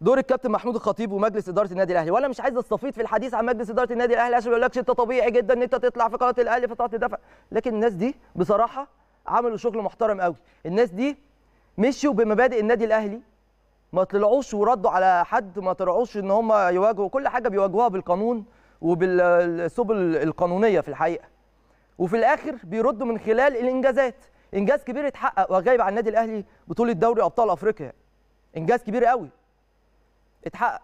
دور الكابتن محمود الخطيب ومجلس اداره النادي الاهلي وانا مش عايز استفيض في الحديث عن مجلس اداره النادي الاهلي عشان ما يقولكش انت طبيعي جدا ان انت تطلع في قناه الاهلي فتقعد تدافع لكن الناس دي بصراحه عملوا شغل محترم قوي الناس دي مشوا بمبادئ النادي الاهلي ما طلعوش وردوا على حد ما طلعوش ان هم يواجهوا كل حاجه بيواجهوها بالقانون وبالسبل القانونيه في الحقيقه وفي الاخر بيردوا من خلال الانجازات انجاز كبير اتحقق وغايب عن النادي الاهلي بطوله دوري ابطال افريقيا انجاز كبير قوي اتحقق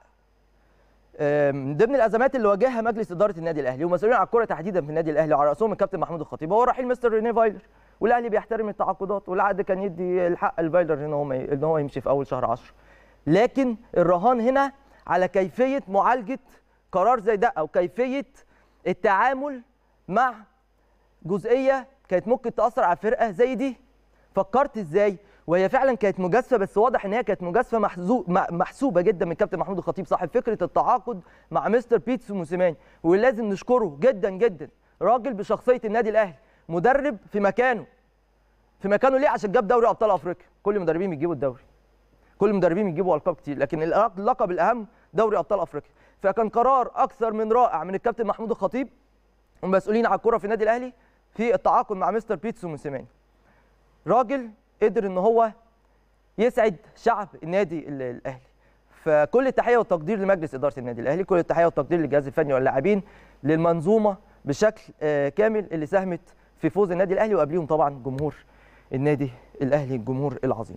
من ضمن الازمات اللي واجهها مجلس اداره النادي الاهلي ومسؤولين على الكره تحديدا في النادي الاهلي على راسهم الكابتن محمود الخطيب هو رحيل مستر ريني فايلر والاهلي بيحترم التعاقدات والعقد كان يدي الحق لفايلر ان هو ان هو يمشي في اول شهر 10 لكن الرهان هنا على كيفيه معالجه قرار زي ده او كيفيه التعامل مع جزئيه كانت ممكن تاثر على فرقه زي دي فكرت ازاي وهي فعلا كانت مجازفه بس واضح ان هي كانت مجازفه محسوبه جدا من كابتن محمود الخطيب صاحب فكره التعاقد مع مستر بيتسو موسيماني ولازم نشكره جدا جدا راجل بشخصيه النادي الاهلي مدرب في مكانه في مكانه ليه عشان جاب دوري ابطال افريقيا كل المدربين بيجيبوا الدوري كل المدربين بيجيبوا القاب كتير لكن اللقب الاهم دوري ابطال افريقيا فكان قرار اكثر من رائع من الكابتن محمود الخطيب ومسؤولين على الكره في النادي الاهلي في التعاقد مع مستر بيتسو موسيماني راجل قدر ان هو يسعد شعب النادي الاهلي فكل التحيه والتقدير لمجلس اداره النادي الاهلي كل التحيه والتقدير للجهاز الفني واللاعبين للمنظومه بشكل آه، كامل اللي ساهمت في فوز النادي الاهلي وقبليهم طبعا جمهور النادي الاهلي الجمهور العظيم